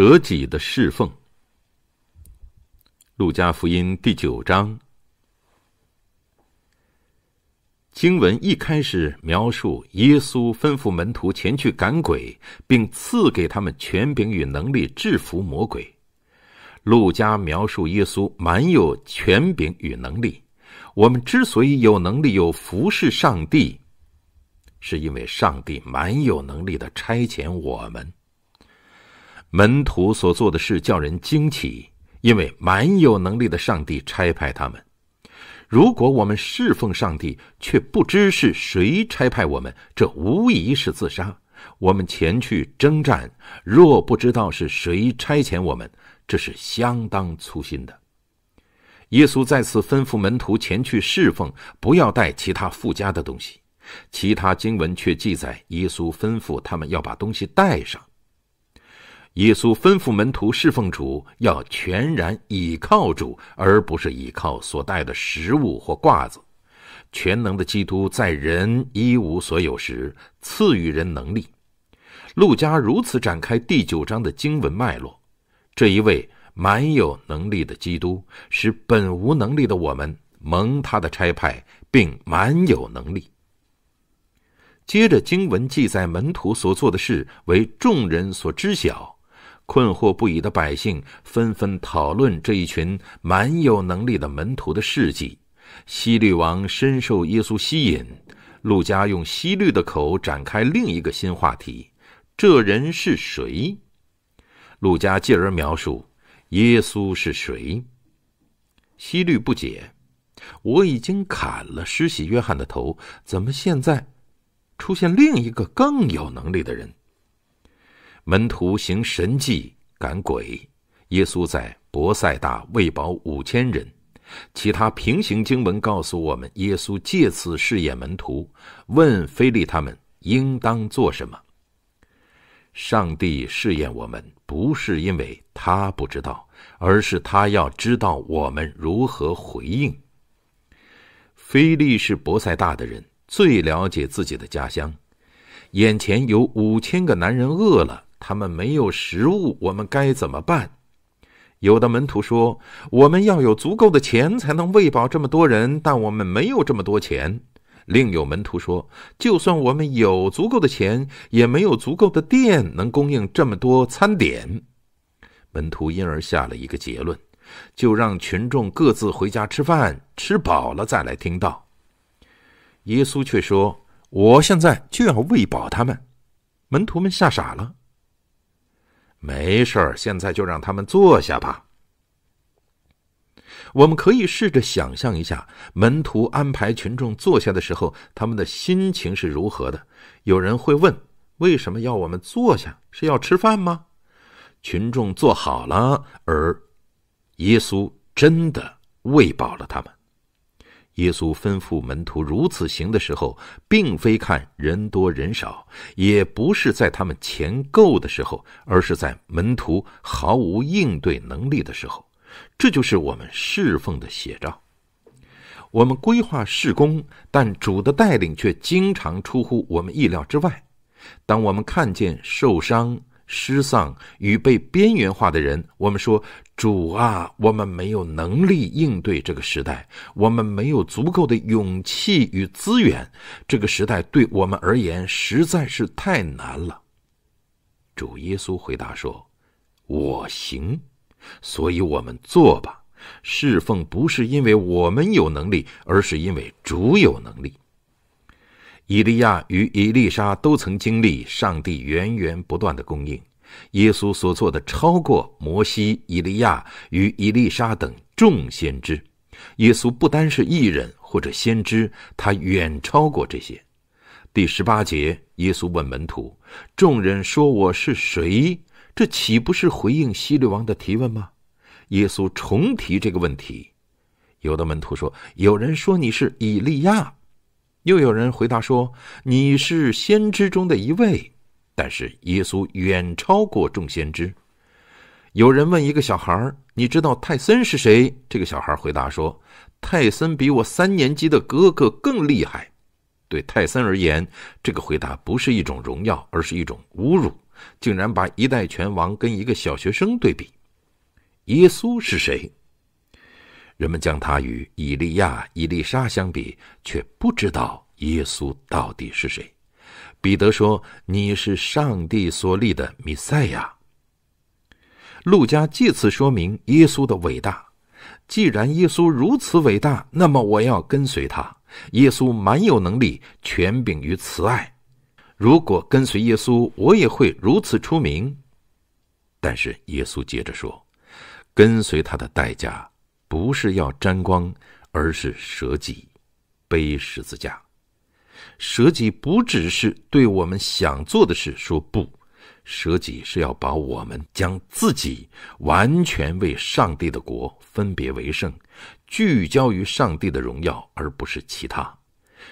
舍己的侍奉，《路加福音》第九章。经文一开始描述耶稣吩咐门徒前去赶鬼，并赐给他们权柄与能力制服魔鬼。路加描述耶稣满有权柄与能力。我们之所以有能力有服侍上帝，是因为上帝蛮有能力的差遣我们。门徒所做的事叫人惊奇，因为蛮有能力的上帝差派他们。如果我们侍奉上帝，却不知是谁差派我们，这无疑是自杀。我们前去征战，若不知道是谁差遣我们，这是相当粗心的。耶稣再次吩咐门徒前去侍奉，不要带其他附加的东西。其他经文却记载耶稣吩咐他们要把东西带上。耶稣吩咐门徒侍奉主，要全然倚靠主，而不是倚靠所带的食物或褂子。全能的基督在人一无所有时赐予人能力。陆家如此展开第九章的经文脉络，这一位蛮有能力的基督，使本无能力的我们蒙他的差派，并蛮有能力。接着，经文记载门徒所做的事为众人所知晓。困惑不已的百姓纷纷讨论这一群蛮有能力的门徒的事迹。希律王深受耶稣吸引，陆家用希律的口展开另一个新话题：“这人是谁？”陆家继而描述：“耶稣是谁？”希律不解：“我已经砍了施洗约翰的头，怎么现在出现另一个更有能力的人？”门徒行神迹赶鬼，耶稣在博塞大喂饱五千人。其他平行经文告诉我们，耶稣借此试验门徒，问菲利他们应当做什么。上帝试验我们，不是因为他不知道，而是他要知道我们如何回应。菲利是博塞大的人，最了解自己的家乡。眼前有五千个男人饿了。他们没有食物，我们该怎么办？有的门徒说：“我们要有足够的钱才能喂饱这么多人，但我们没有这么多钱。”另有门徒说：“就算我们有足够的钱，也没有足够的电能供应这么多餐点。”门徒因而下了一个结论：就让群众各自回家吃饭，吃饱了再来听到。耶稣却说：“我现在就要喂饱他们。”门徒们吓傻了。没事儿，现在就让他们坐下吧。我们可以试着想象一下，门徒安排群众坐下的时候，他们的心情是如何的。有人会问：为什么要我们坐下？是要吃饭吗？群众坐好了，而耶稣真的喂饱了他们。耶稣吩咐门徒如此行的时候，并非看人多人少，也不是在他们钱够的时候，而是在门徒毫无应对能力的时候。这就是我们侍奉的写照。我们规划事工，但主的带领却经常出乎我们意料之外。当我们看见受伤，失丧与被边缘化的人，我们说：“主啊，我们没有能力应对这个时代，我们没有足够的勇气与资源，这个时代对我们而言实在是太难了。”主耶稣回答说：“我行，所以我们做吧。侍奉不是因为我们有能力，而是因为主有能力。”以利亚与以丽莎都曾经历上帝源源不断的供应。耶稣所做的超过摩西、以利亚与以丽莎等众先知。耶稣不单是异人或者先知，他远超过这些。第十八节，耶稣问门徒：“众人说我是谁？”这岂不是回应希律王的提问吗？耶稣重提这个问题。有的门徒说：“有人说你是以利亚。”又有人回答说：“你是先知中的一位，但是耶稣远超过众先知。”有人问一个小孩：“你知道泰森是谁？”这个小孩回答说：“泰森比我三年级的哥哥更厉害。”对泰森而言，这个回答不是一种荣耀，而是一种侮辱，竟然把一代拳王跟一个小学生对比。耶稣是谁？人们将他与以利亚、以利沙相比，却不知道耶稣到底是谁。彼得说：“你是上帝所立的弥赛亚。”路加借此说明耶稣的伟大。既然耶稣如此伟大，那么我要跟随他。耶稣蛮有能力，权柄于慈爱。如果跟随耶稣，我也会如此出名。但是耶稣接着说：“跟随他的代价。”不是要沾光，而是舍己，背十字架。舍己不只是对我们想做的事说不，舍己是要把我们将自己完全为上帝的国分别为圣，聚焦于上帝的荣耀，而不是其他。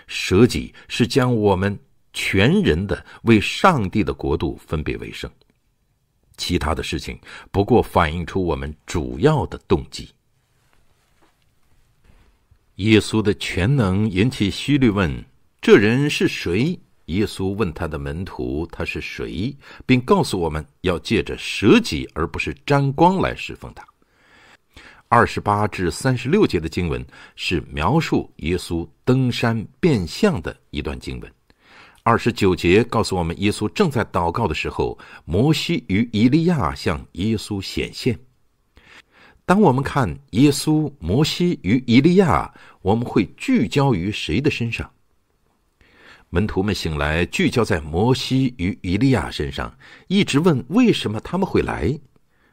舍己是将我们全人的为上帝的国度分别为圣，其他的事情不过反映出我们主要的动机。耶稣的全能引起西律问：“这人是谁？”耶稣问他的门徒：“他是谁？”并告诉我们要借着舍己，而不是沾光来侍奉他。二十八至三十六节的经文是描述耶稣登山变相的一段经文。二十九节告诉我们，耶稣正在祷告的时候，摩西与以利亚向耶稣显现。当我们看耶稣、摩西与以利亚，我们会聚焦于谁的身上？门徒们醒来，聚焦在摩西与以利亚身上，一直问为什么他们会来。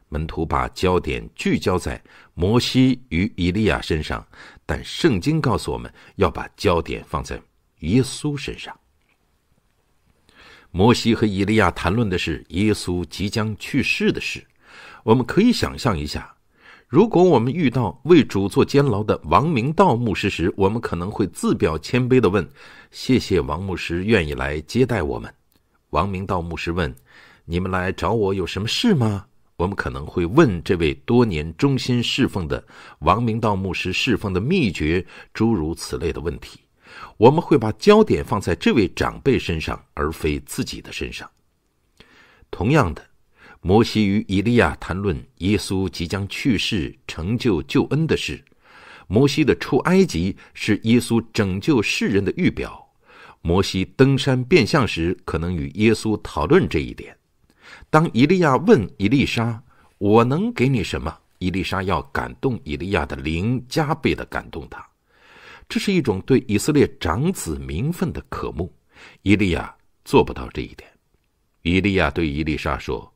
门徒把焦点聚焦在摩西与以利亚身上，但圣经告诉我们要把焦点放在耶稣身上。摩西和以利亚谈论的是耶稣即将去世的事，我们可以想象一下。如果我们遇到为主做监牢的王明道牧师时，我们可能会自表谦卑的问：“谢谢王牧师，愿意来接待我们。”王明道牧师问：“你们来找我有什么事吗？”我们可能会问这位多年忠心侍奉的王明道牧师侍奉的秘诀诸如此类的问题。我们会把焦点放在这位长辈身上，而非自己的身上。同样的。摩西与以利亚谈论耶稣即将去世、成就救恩的事。摩西的出埃及是耶稣拯救世人的预表。摩西登山变相时，可能与耶稣讨论这一点。当以利亚问伊丽莎：“我能给你什么？”伊丽莎要感动以利亚的灵，加倍的感动他。这是一种对以色列长子名分的渴慕。伊利亚做不到这一点。伊利亚对伊丽莎说。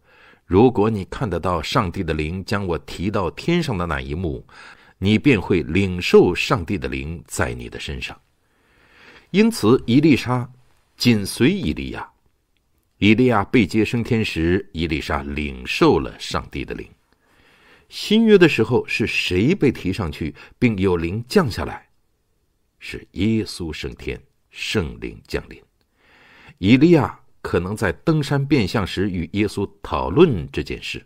如果你看得到上帝的灵将我提到天上的那一幕，你便会领受上帝的灵在你的身上。因此，伊丽莎紧随伊利亚，伊利亚被接升天时，伊丽莎领受了上帝的灵。新约的时候是谁被提上去并有灵降下来？是耶稣升天，圣灵降临。以利亚。可能在登山变相时与耶稣讨论这件事。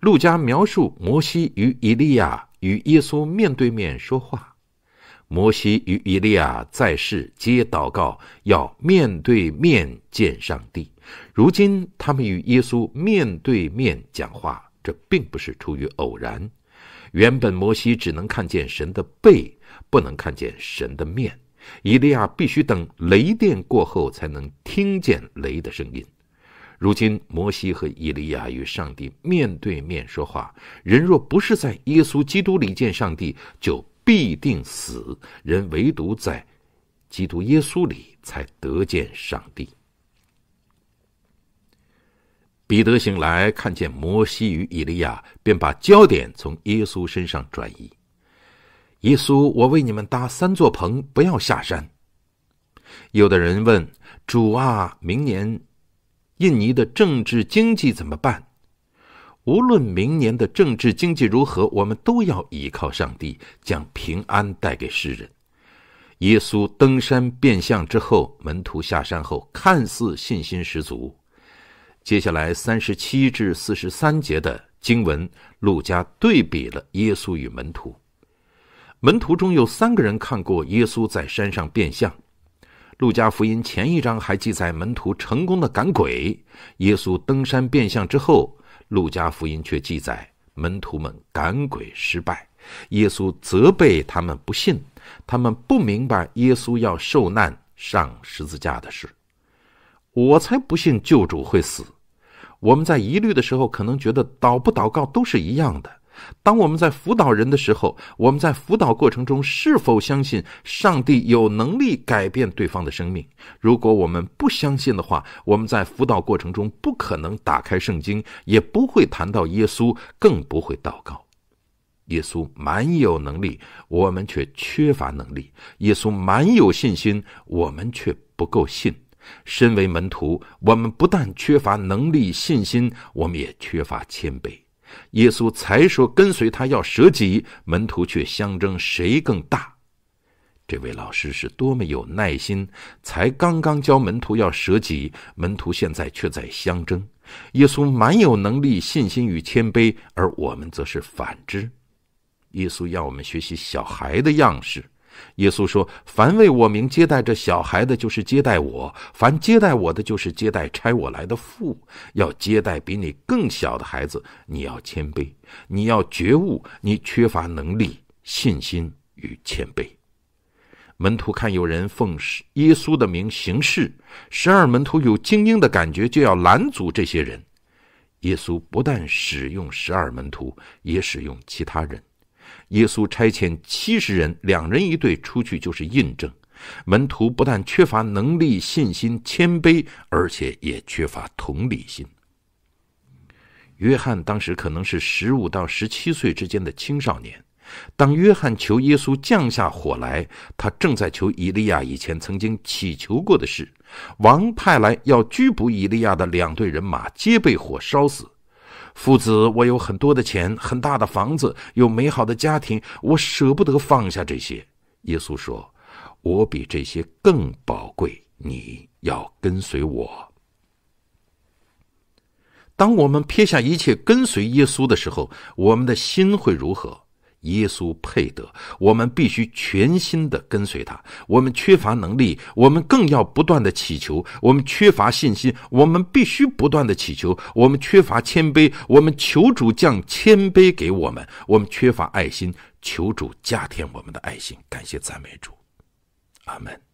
路加描述摩西与以利亚与耶稣面对面说话，摩西与以利亚在世皆祷告要面对面见上帝。如今他们与耶稣面对面讲话，这并不是出于偶然。原本摩西只能看见神的背，不能看见神的面。以利亚必须等雷电过后才能听见雷的声音。如今，摩西和以利亚与上帝面对面说话。人若不是在耶稣基督里见上帝，就必定死。人唯独在基督耶稣里才得见上帝。彼得醒来，看见摩西与以利亚，便把焦点从耶稣身上转移。耶稣，我为你们搭三座棚，不要下山。有的人问主啊，明年印尼的政治经济怎么办？无论明年的政治经济如何，我们都要依靠上帝，将平安带给世人。耶稣登山变相之后，门徒下山后看似信心十足。接下来三十七至四十三节的经文，路加对比了耶稣与门徒。门徒中有三个人看过耶稣在山上变相。路加福音前一章还记载门徒成功的赶鬼。耶稣登山变相之后，路加福音却记载门徒们赶鬼失败。耶稣责备他们不信，他们不明白耶稣要受难上十字架的事。我才不信救主会死。我们在疑虑的时候，可能觉得祷不祷告都是一样的。当我们在辅导人的时候，我们在辅导过程中是否相信上帝有能力改变对方的生命？如果我们不相信的话，我们在辅导过程中不可能打开圣经，也不会谈到耶稣，更不会祷告。耶稣蛮有能力，我们却缺乏能力；耶稣蛮有信心，我们却不够信。身为门徒，我们不但缺乏能力、信心，我们也缺乏谦卑。耶稣才说跟随他要舍己，门徒却相争谁更大。这位老师是多么有耐心，才刚刚教门徒要舍己，门徒现在却在相争。耶稣蛮有能力、信心与谦卑，而我们则是反之。耶稣要我们学习小孩的样式。耶稣说：“凡为我名接待这小孩的，就是接待我；凡接待我的，就是接待差我来的父。要接待比你更小的孩子，你要谦卑，你要觉悟，你缺乏能力、信心与谦卑。”门徒看有人奉耶稣的名行事，十二门徒有精英的感觉，就要拦阻这些人。耶稣不但使用十二门徒，也使用其他人。耶稣差遣七十人，两人一队出去，就是印证。门徒不但缺乏能力、信心、谦卑，而且也缺乏同理心。约翰当时可能是十五到十七岁之间的青少年。当约翰求耶稣降下火来，他正在求以利亚以前曾经祈求过的事。王派来要拘捕以利亚的两队人马，皆被火烧死。父子，我有很多的钱，很大的房子，有美好的家庭，我舍不得放下这些。耶稣说：“我比这些更宝贵，你要跟随我。”当我们撇下一切跟随耶稣的时候，我们的心会如何？耶稣配得，我们必须全心的跟随他。我们缺乏能力，我们更要不断的祈求；我们缺乏信心，我们必须不断的祈求；我们缺乏谦卑，我们求主降谦卑给我们；我们缺乏爱心，求主加添我们的爱心。感谢赞美主，阿门。